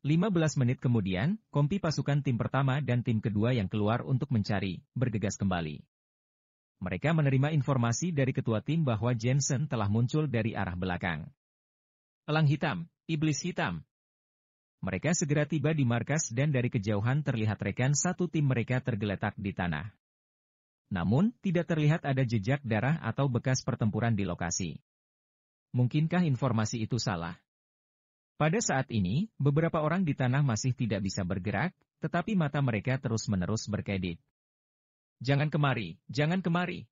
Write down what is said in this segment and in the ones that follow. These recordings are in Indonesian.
15 menit kemudian, kompi pasukan tim pertama dan tim kedua yang keluar untuk mencari, bergegas kembali. Mereka menerima informasi dari ketua tim bahwa Jensen telah muncul dari arah belakang. Elang hitam, iblis hitam. Mereka segera tiba di markas dan dari kejauhan terlihat rekan satu tim mereka tergeletak di tanah. Namun, tidak terlihat ada jejak darah atau bekas pertempuran di lokasi. Mungkinkah informasi itu salah? Pada saat ini, beberapa orang di tanah masih tidak bisa bergerak, tetapi mata mereka terus-menerus berkedip. Jangan kemari, jangan kemari.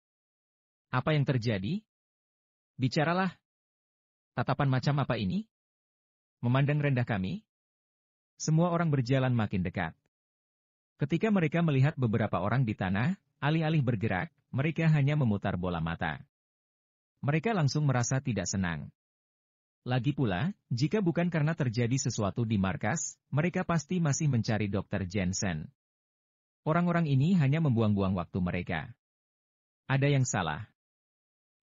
Apa yang terjadi? Bicaralah. Tatapan macam apa ini? Memandang rendah kami? Semua orang berjalan makin dekat. Ketika mereka melihat beberapa orang di tanah, alih-alih bergerak, mereka hanya memutar bola mata. Mereka langsung merasa tidak senang. Lagi pula, jika bukan karena terjadi sesuatu di markas, mereka pasti masih mencari Dr. Jensen. Orang-orang ini hanya membuang-buang waktu mereka. Ada yang salah.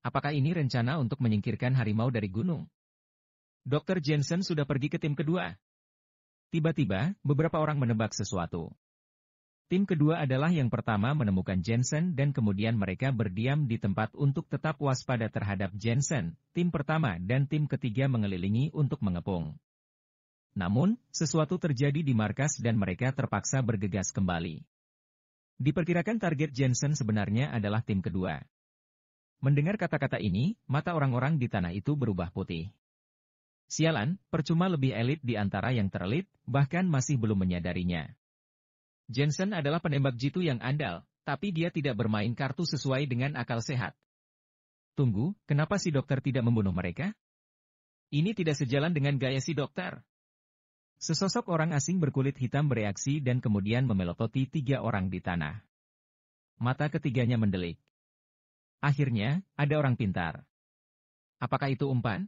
Apakah ini rencana untuk menyingkirkan harimau dari gunung? Dr. Jensen sudah pergi ke tim kedua. Tiba-tiba, beberapa orang menebak sesuatu. Tim kedua adalah yang pertama menemukan Jensen dan kemudian mereka berdiam di tempat untuk tetap waspada terhadap Jensen, tim pertama dan tim ketiga mengelilingi untuk mengepung. Namun, sesuatu terjadi di markas dan mereka terpaksa bergegas kembali. Diperkirakan target Jensen sebenarnya adalah tim kedua. Mendengar kata-kata ini, mata orang-orang di tanah itu berubah putih. Sialan, percuma lebih elit di antara yang terelit, bahkan masih belum menyadarinya. Jensen adalah penembak jitu yang andal, tapi dia tidak bermain kartu sesuai dengan akal sehat. Tunggu, kenapa si dokter tidak membunuh mereka? Ini tidak sejalan dengan gaya si dokter. Sesosok orang asing berkulit hitam bereaksi dan kemudian memelototi tiga orang di tanah. Mata ketiganya mendelik. Akhirnya, ada orang pintar. Apakah itu umpan?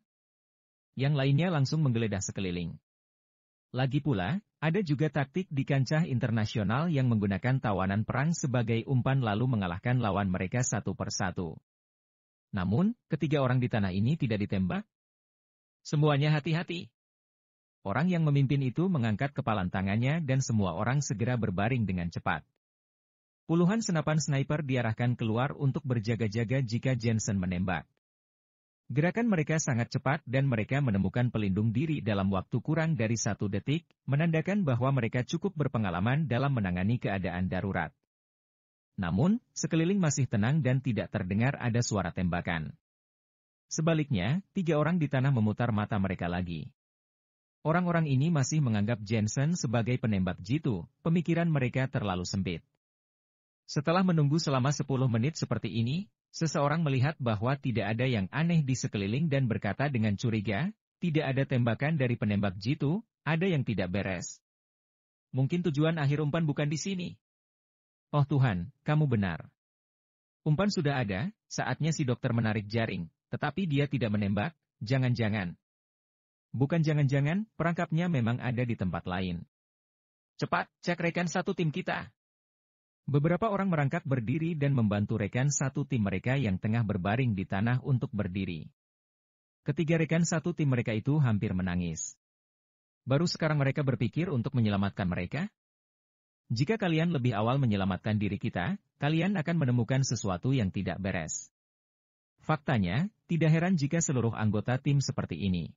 Yang lainnya langsung menggeledah sekeliling. Lagi pula, ada juga taktik di kancah internasional yang menggunakan tawanan perang sebagai umpan lalu mengalahkan lawan mereka satu per satu. Namun, ketiga orang di tanah ini tidak ditembak. Semuanya hati-hati. Orang yang memimpin itu mengangkat kepalan tangannya dan semua orang segera berbaring dengan cepat. Puluhan senapan sniper diarahkan keluar untuk berjaga-jaga jika Jensen menembak. Gerakan mereka sangat cepat dan mereka menemukan pelindung diri dalam waktu kurang dari satu detik, menandakan bahwa mereka cukup berpengalaman dalam menangani keadaan darurat. Namun, sekeliling masih tenang dan tidak terdengar ada suara tembakan. Sebaliknya, tiga orang di tanah memutar mata mereka lagi. Orang-orang ini masih menganggap Jensen sebagai penembak jitu, pemikiran mereka terlalu sempit. Setelah menunggu selama 10 menit seperti ini, seseorang melihat bahwa tidak ada yang aneh di sekeliling dan berkata dengan curiga, tidak ada tembakan dari penembak jitu, ada yang tidak beres. Mungkin tujuan akhir umpan bukan di sini. Oh Tuhan, kamu benar. Umpan sudah ada, saatnya si dokter menarik jaring, tetapi dia tidak menembak, jangan-jangan. Bukan jangan-jangan, perangkapnya memang ada di tempat lain. Cepat, cek rekan satu tim kita. Beberapa orang merangkak berdiri dan membantu rekan satu tim mereka yang tengah berbaring di tanah untuk berdiri. Ketiga rekan satu tim mereka itu hampir menangis. Baru sekarang mereka berpikir untuk menyelamatkan mereka? Jika kalian lebih awal menyelamatkan diri kita, kalian akan menemukan sesuatu yang tidak beres. Faktanya, tidak heran jika seluruh anggota tim seperti ini.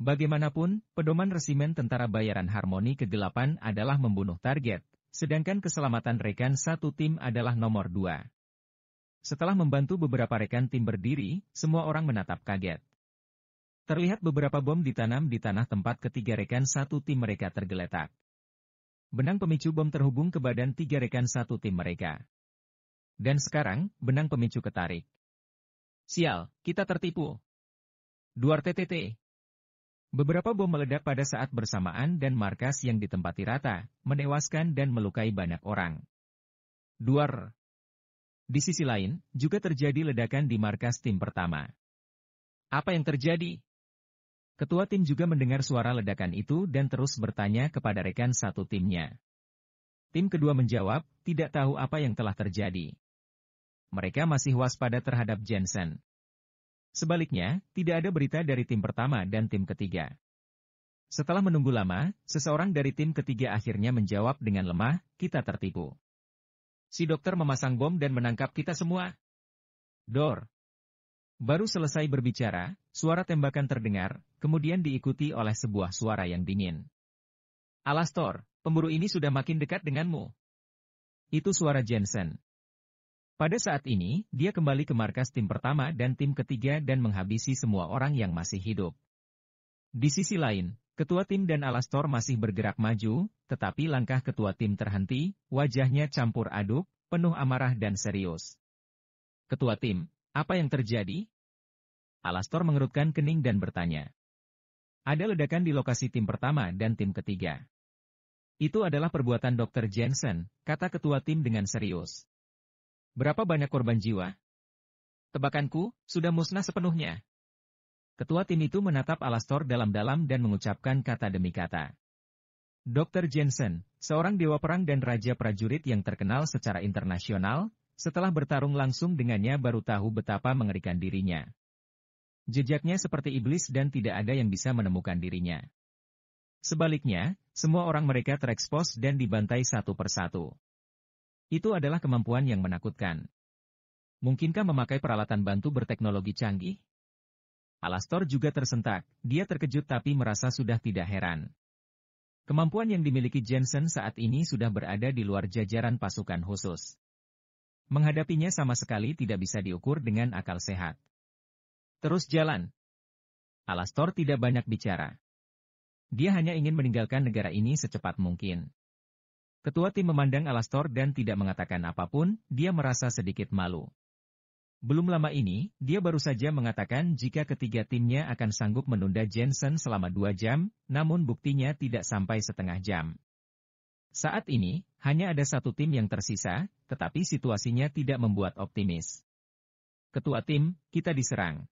Bagaimanapun, pedoman resimen tentara bayaran harmoni kegelapan adalah membunuh target, Sedangkan keselamatan rekan satu tim adalah nomor dua. Setelah membantu beberapa rekan tim berdiri, semua orang menatap kaget. Terlihat beberapa bom ditanam di tanah tempat ketiga rekan satu tim mereka tergeletak. Benang pemicu bom terhubung ke badan tiga rekan satu tim mereka. Dan sekarang, benang pemicu ketarik. Sial, kita tertipu. Duar TTT. Beberapa bom meledak pada saat bersamaan dan markas yang ditempati rata, menewaskan dan melukai banyak orang. Duar. Di sisi lain, juga terjadi ledakan di markas tim pertama. Apa yang terjadi? Ketua tim juga mendengar suara ledakan itu dan terus bertanya kepada rekan satu timnya. Tim kedua menjawab, tidak tahu apa yang telah terjadi. Mereka masih waspada terhadap Jensen. Sebaliknya, tidak ada berita dari tim pertama dan tim ketiga. Setelah menunggu lama, seseorang dari tim ketiga akhirnya menjawab dengan lemah, kita tertipu. Si dokter memasang bom dan menangkap kita semua. Dor. Baru selesai berbicara, suara tembakan terdengar, kemudian diikuti oleh sebuah suara yang dingin. Alastor, pemburu ini sudah makin dekat denganmu. Itu suara Jensen. Pada saat ini, dia kembali ke markas tim pertama dan tim ketiga dan menghabisi semua orang yang masih hidup. Di sisi lain, ketua tim dan Alastor masih bergerak maju, tetapi langkah ketua tim terhenti, wajahnya campur aduk, penuh amarah dan serius. Ketua tim, apa yang terjadi? Alastor mengerutkan kening dan bertanya. Ada ledakan di lokasi tim pertama dan tim ketiga. Itu adalah perbuatan Dr. Jensen, kata ketua tim dengan serius. Berapa banyak korban jiwa? Tebakanku, sudah musnah sepenuhnya. Ketua tim itu menatap Alastor dalam-dalam dan mengucapkan kata demi kata. Dr. Jensen, seorang dewa perang dan raja prajurit yang terkenal secara internasional, setelah bertarung langsung dengannya baru tahu betapa mengerikan dirinya. Jejaknya seperti iblis dan tidak ada yang bisa menemukan dirinya. Sebaliknya, semua orang mereka terekspos dan dibantai satu persatu. Itu adalah kemampuan yang menakutkan. Mungkinkah memakai peralatan bantu berteknologi canggih? Alastor juga tersentak, dia terkejut tapi merasa sudah tidak heran. Kemampuan yang dimiliki Jensen saat ini sudah berada di luar jajaran pasukan khusus. Menghadapinya sama sekali tidak bisa diukur dengan akal sehat. Terus jalan. Alastor tidak banyak bicara. Dia hanya ingin meninggalkan negara ini secepat mungkin. Ketua tim memandang Alastor dan tidak mengatakan apapun, dia merasa sedikit malu. Belum lama ini, dia baru saja mengatakan jika ketiga timnya akan sanggup menunda Jensen selama dua jam, namun buktinya tidak sampai setengah jam. Saat ini, hanya ada satu tim yang tersisa, tetapi situasinya tidak membuat optimis. Ketua tim, kita diserang.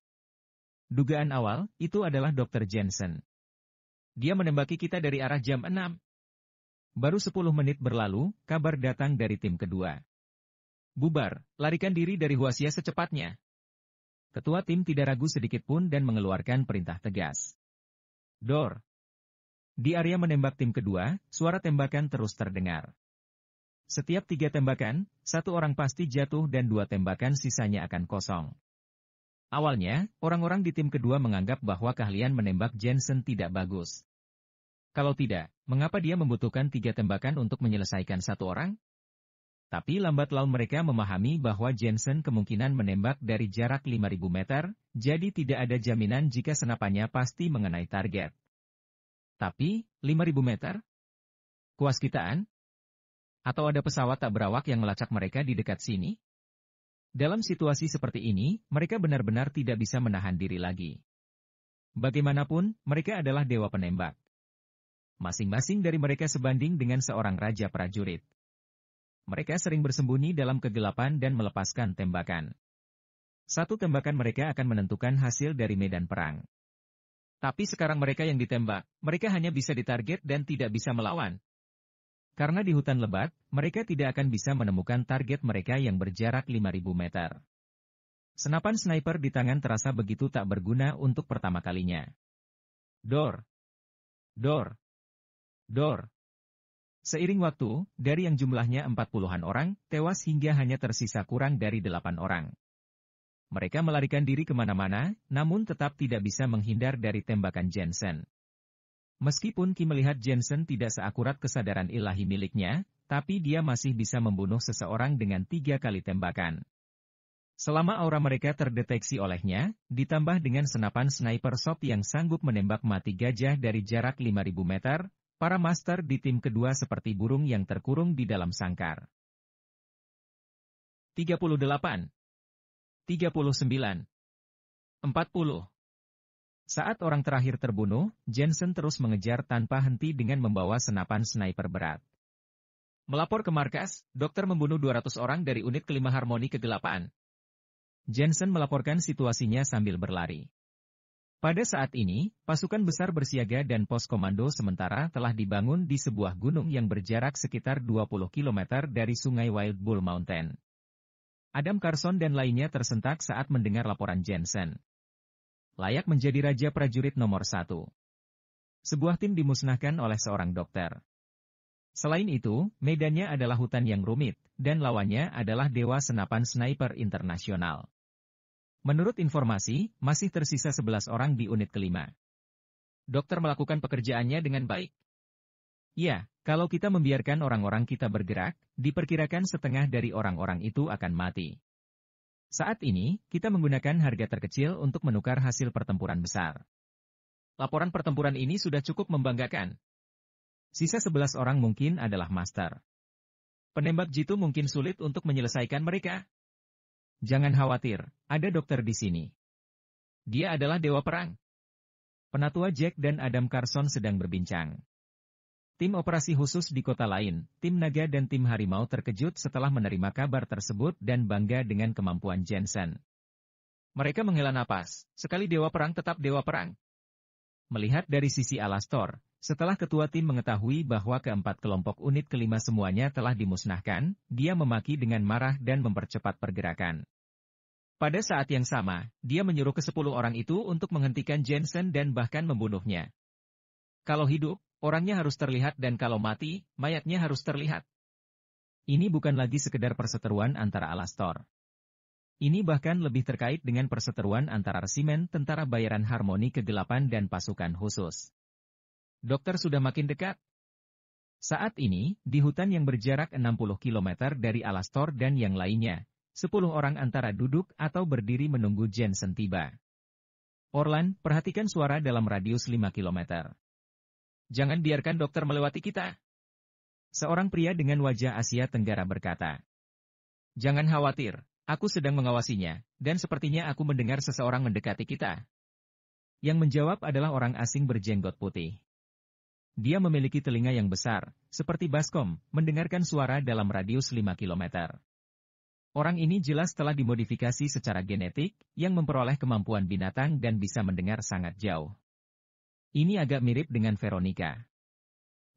Dugaan awal, itu adalah Dr. Jensen. Dia menembaki kita dari arah jam 6. Baru 10 menit berlalu, kabar datang dari tim kedua. Bubar, larikan diri dari Huasia secepatnya. Ketua tim tidak ragu sedikit pun dan mengeluarkan perintah tegas. Dor. Di area menembak tim kedua, suara tembakan terus terdengar. Setiap tiga tembakan, satu orang pasti jatuh dan dua tembakan sisanya akan kosong. Awalnya, orang-orang di tim kedua menganggap bahwa keahlian menembak Jensen tidak bagus. Kalau tidak, mengapa dia membutuhkan tiga tembakan untuk menyelesaikan satu orang? Tapi lambat laun mereka memahami bahwa Jensen kemungkinan menembak dari jarak 5000 meter, jadi tidak ada jaminan jika senapannya pasti mengenai target. Tapi, 5000 meter? Kuas kitaan? Atau ada pesawat tak berawak yang melacak mereka di dekat sini? Dalam situasi seperti ini, mereka benar-benar tidak bisa menahan diri lagi. Bagaimanapun, mereka adalah dewa penembak. Masing-masing dari mereka sebanding dengan seorang raja prajurit. Mereka sering bersembunyi dalam kegelapan dan melepaskan tembakan. Satu tembakan mereka akan menentukan hasil dari medan perang. Tapi sekarang mereka yang ditembak, mereka hanya bisa ditarget dan tidak bisa melawan. Karena di hutan lebat, mereka tidak akan bisa menemukan target mereka yang berjarak 5.000 meter. Senapan sniper di tangan terasa begitu tak berguna untuk pertama kalinya. Dor. Dor. Dor. Seiring waktu, dari yang jumlahnya 40-an orang, tewas hingga hanya tersisa kurang dari delapan orang. Mereka melarikan diri kemana-mana, namun tetap tidak bisa menghindar dari tembakan Jensen. Meskipun Ki melihat Jensen tidak seakurat kesadaran ilahi miliknya, tapi dia masih bisa membunuh seseorang dengan tiga kali tembakan. Selama aura mereka terdeteksi olehnya, ditambah dengan senapan sniper shot yang sanggup menembak mati gajah dari jarak 5000 meter, Para master di tim kedua seperti burung yang terkurung di dalam sangkar. 38 39 40 Saat orang terakhir terbunuh, Jensen terus mengejar tanpa henti dengan membawa senapan sniper berat. Melapor ke markas, dokter membunuh 200 orang dari unit kelima harmoni kegelapan. Jensen melaporkan situasinya sambil berlari. Pada saat ini, pasukan besar bersiaga dan pos komando sementara telah dibangun di sebuah gunung yang berjarak sekitar 20 km dari sungai Wild Bull Mountain. Adam Carson dan lainnya tersentak saat mendengar laporan Jensen. Layak menjadi raja prajurit nomor satu. Sebuah tim dimusnahkan oleh seorang dokter. Selain itu, medannya adalah hutan yang rumit, dan lawannya adalah Dewa Senapan Sniper Internasional. Menurut informasi, masih tersisa 11 orang di unit kelima. Dokter melakukan pekerjaannya dengan baik. Ya, kalau kita membiarkan orang-orang kita bergerak, diperkirakan setengah dari orang-orang itu akan mati. Saat ini, kita menggunakan harga terkecil untuk menukar hasil pertempuran besar. Laporan pertempuran ini sudah cukup membanggakan. Sisa 11 orang mungkin adalah master. Penembak jitu mungkin sulit untuk menyelesaikan mereka. Jangan khawatir, ada dokter di sini. Dia adalah dewa perang. Penatua Jack dan Adam Carson sedang berbincang. Tim operasi khusus di kota lain, tim naga dan tim harimau terkejut setelah menerima kabar tersebut dan bangga dengan kemampuan Jensen. Mereka menghela napas, sekali dewa perang tetap dewa perang. Melihat dari sisi Alastor, setelah ketua tim mengetahui bahwa keempat kelompok unit kelima semuanya telah dimusnahkan, dia memaki dengan marah dan mempercepat pergerakan. Pada saat yang sama, dia menyuruh ke sepuluh orang itu untuk menghentikan Jensen dan bahkan membunuhnya. Kalau hidup, orangnya harus terlihat dan kalau mati, mayatnya harus terlihat. Ini bukan lagi sekedar perseteruan antara Alastor. Ini bahkan lebih terkait dengan perseteruan antara resimen tentara bayaran harmoni kegelapan dan pasukan khusus. Dokter sudah makin dekat. Saat ini, di hutan yang berjarak 60 km dari Alastor dan yang lainnya, 10 orang antara duduk atau berdiri menunggu Jensen tiba. Orlan, perhatikan suara dalam radius 5 km. Jangan biarkan dokter melewati kita. Seorang pria dengan wajah Asia Tenggara berkata. Jangan khawatir, aku sedang mengawasinya, dan sepertinya aku mendengar seseorang mendekati kita. Yang menjawab adalah orang asing berjenggot putih. Dia memiliki telinga yang besar, seperti baskom, mendengarkan suara dalam radius 5 km. Orang ini jelas telah dimodifikasi secara genetik, yang memperoleh kemampuan binatang dan bisa mendengar sangat jauh. Ini agak mirip dengan Veronica.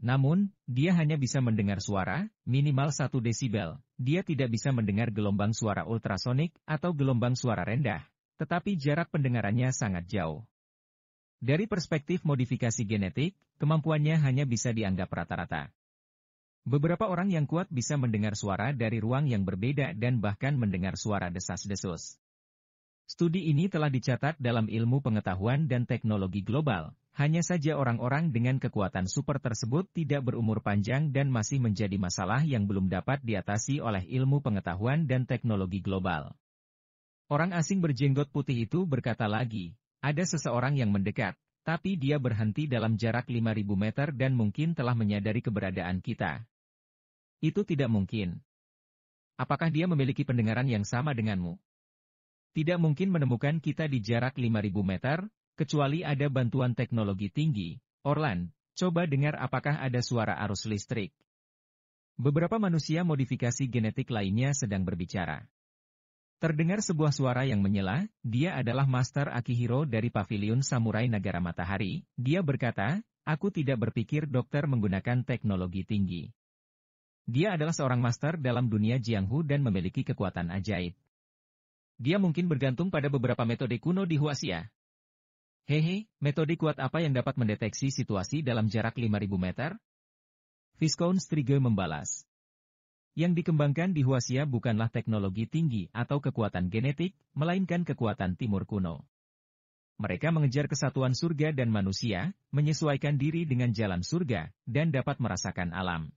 Namun, dia hanya bisa mendengar suara, minimal 1 desibel. Dia tidak bisa mendengar gelombang suara ultrasonik atau gelombang suara rendah, tetapi jarak pendengarannya sangat jauh. Dari perspektif modifikasi genetik, kemampuannya hanya bisa dianggap rata-rata. Beberapa orang yang kuat bisa mendengar suara dari ruang yang berbeda dan bahkan mendengar suara desas-desus. Studi ini telah dicatat dalam ilmu pengetahuan dan teknologi global, hanya saja orang-orang dengan kekuatan super tersebut tidak berumur panjang dan masih menjadi masalah yang belum dapat diatasi oleh ilmu pengetahuan dan teknologi global. Orang asing berjenggot putih itu berkata lagi, ada seseorang yang mendekat, tapi dia berhenti dalam jarak 5000 meter dan mungkin telah menyadari keberadaan kita. Itu tidak mungkin. Apakah dia memiliki pendengaran yang sama denganmu? Tidak mungkin menemukan kita di jarak 5000 meter, kecuali ada bantuan teknologi tinggi. Orlan, coba dengar apakah ada suara arus listrik. Beberapa manusia modifikasi genetik lainnya sedang berbicara. Terdengar sebuah suara yang menyela, dia adalah Master Akihiro dari Paviliun Samurai Negara Matahari. Dia berkata, aku tidak berpikir dokter menggunakan teknologi tinggi. Dia adalah seorang master dalam dunia Jianghu dan memiliki kekuatan ajaib. Dia mungkin bergantung pada beberapa metode kuno di Huasia. Hehe, metode kuat apa yang dapat mendeteksi situasi dalam jarak 5000 meter? Viscount Strigoi membalas. Yang dikembangkan di Huasia bukanlah teknologi tinggi atau kekuatan genetik, melainkan kekuatan timur kuno. Mereka mengejar kesatuan surga dan manusia, menyesuaikan diri dengan jalan surga, dan dapat merasakan alam.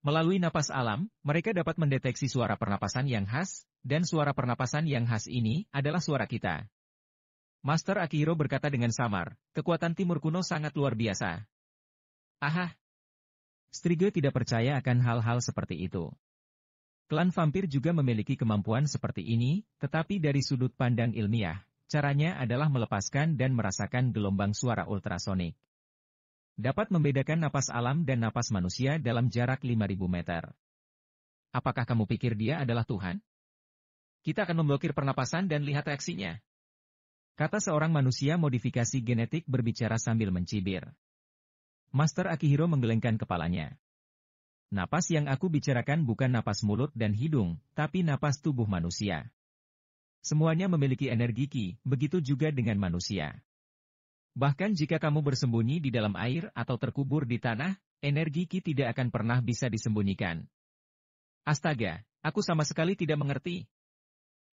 Melalui napas alam, mereka dapat mendeteksi suara pernapasan yang khas, dan suara pernapasan yang khas ini adalah suara kita. Master Akihiro berkata dengan samar, kekuatan timur kuno sangat luar biasa. Aha, Strige tidak percaya akan hal-hal seperti itu. Klan vampir juga memiliki kemampuan seperti ini, tetapi dari sudut pandang ilmiah, caranya adalah melepaskan dan merasakan gelombang suara ultrasonik. Dapat membedakan napas alam dan napas manusia dalam jarak 5000 meter. Apakah kamu pikir dia adalah Tuhan? Kita akan memblokir pernapasan dan lihat reaksinya. Kata seorang manusia modifikasi genetik berbicara sambil mencibir. Master Akihiro menggelengkan kepalanya. Napas yang aku bicarakan bukan napas mulut dan hidung, tapi napas tubuh manusia. Semuanya memiliki energi ki, begitu juga dengan manusia. Bahkan jika kamu bersembunyi di dalam air atau terkubur di tanah, energi ki tidak akan pernah bisa disembunyikan. Astaga, aku sama sekali tidak mengerti.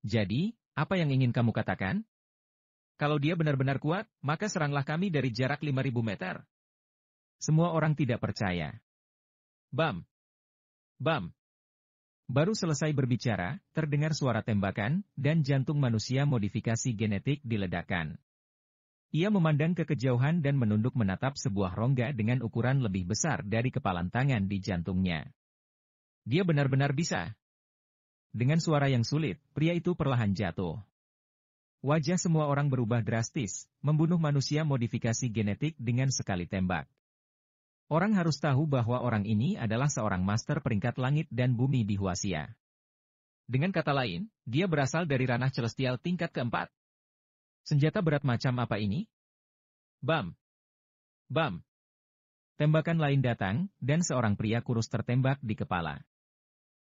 Jadi, apa yang ingin kamu katakan? Kalau dia benar-benar kuat, maka seranglah kami dari jarak 5000 meter. Semua orang tidak percaya. Bam! Bam! Baru selesai berbicara, terdengar suara tembakan, dan jantung manusia modifikasi genetik diledakkan. Ia memandang ke kejauhan dan menunduk menatap sebuah rongga dengan ukuran lebih besar dari kepalan tangan di jantungnya. Dia benar-benar bisa. Dengan suara yang sulit, pria itu perlahan jatuh. Wajah semua orang berubah drastis, membunuh manusia modifikasi genetik dengan sekali tembak. Orang harus tahu bahwa orang ini adalah seorang master peringkat langit dan bumi di Huasia. Dengan kata lain, dia berasal dari ranah celestial tingkat keempat. Senjata berat macam apa ini? Bam! Bam! Tembakan lain datang, dan seorang pria kurus tertembak di kepala.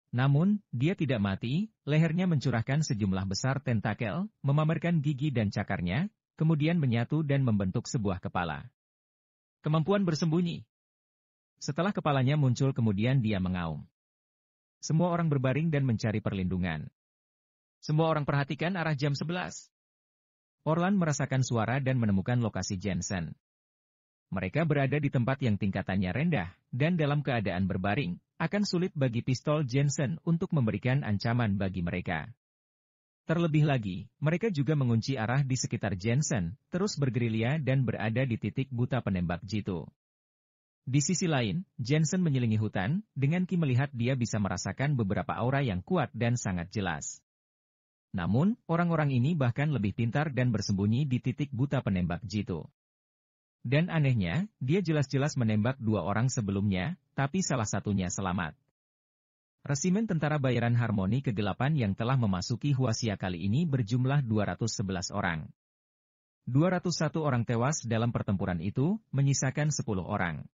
Namun, dia tidak mati, lehernya mencurahkan sejumlah besar tentakel, memamerkan gigi dan cakarnya, kemudian menyatu dan membentuk sebuah kepala. Kemampuan bersembunyi setelah kepalanya muncul kemudian dia mengaum. Semua orang berbaring dan mencari perlindungan. Semua orang perhatikan arah jam 11. Orlan merasakan suara dan menemukan lokasi Jensen. Mereka berada di tempat yang tingkatannya rendah, dan dalam keadaan berbaring, akan sulit bagi pistol Jensen untuk memberikan ancaman bagi mereka. Terlebih lagi, mereka juga mengunci arah di sekitar Jensen, terus bergerilya dan berada di titik buta penembak jitu. Di sisi lain, Jensen menyelingi hutan, dengan Ki melihat dia bisa merasakan beberapa aura yang kuat dan sangat jelas. Namun, orang-orang ini bahkan lebih pintar dan bersembunyi di titik buta penembak jitu. Dan anehnya, dia jelas-jelas menembak dua orang sebelumnya, tapi salah satunya selamat. Resimen tentara bayaran harmoni kegelapan yang telah memasuki Huasia kali ini berjumlah 211 orang. 201 orang tewas dalam pertempuran itu, menyisakan 10 orang.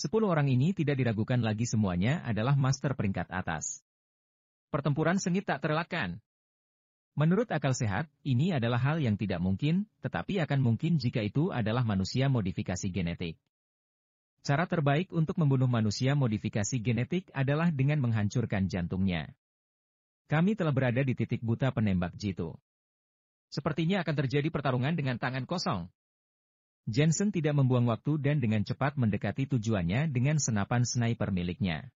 Sepuluh orang ini tidak diragukan lagi semuanya adalah master peringkat atas. Pertempuran sengit tak terelakkan. Menurut akal sehat, ini adalah hal yang tidak mungkin, tetapi akan mungkin jika itu adalah manusia modifikasi genetik. Cara terbaik untuk membunuh manusia modifikasi genetik adalah dengan menghancurkan jantungnya. Kami telah berada di titik buta penembak jitu. Sepertinya akan terjadi pertarungan dengan tangan kosong. Jensen tidak membuang waktu dan dengan cepat mendekati tujuannya dengan senapan sniper miliknya.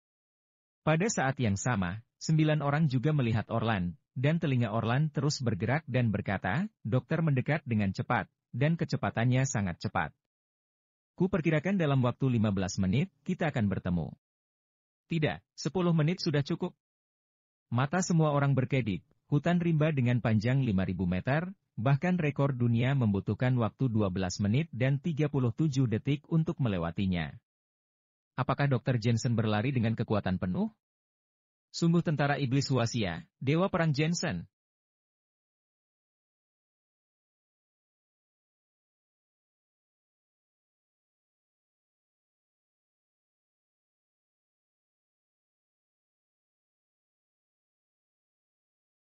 Pada saat yang sama, sembilan orang juga melihat Orlan, dan telinga Orlan terus bergerak dan berkata, dokter mendekat dengan cepat, dan kecepatannya sangat cepat. Ku perkirakan dalam waktu 15 menit, kita akan bertemu. Tidak, 10 menit sudah cukup. Mata semua orang berkedip, hutan rimba dengan panjang 5000 meter, Bahkan rekor dunia membutuhkan waktu 12 menit dan 37 detik untuk melewatinya. Apakah Dr. Jensen berlari dengan kekuatan penuh? Sungguh tentara iblis wasia, dewa perang Jensen,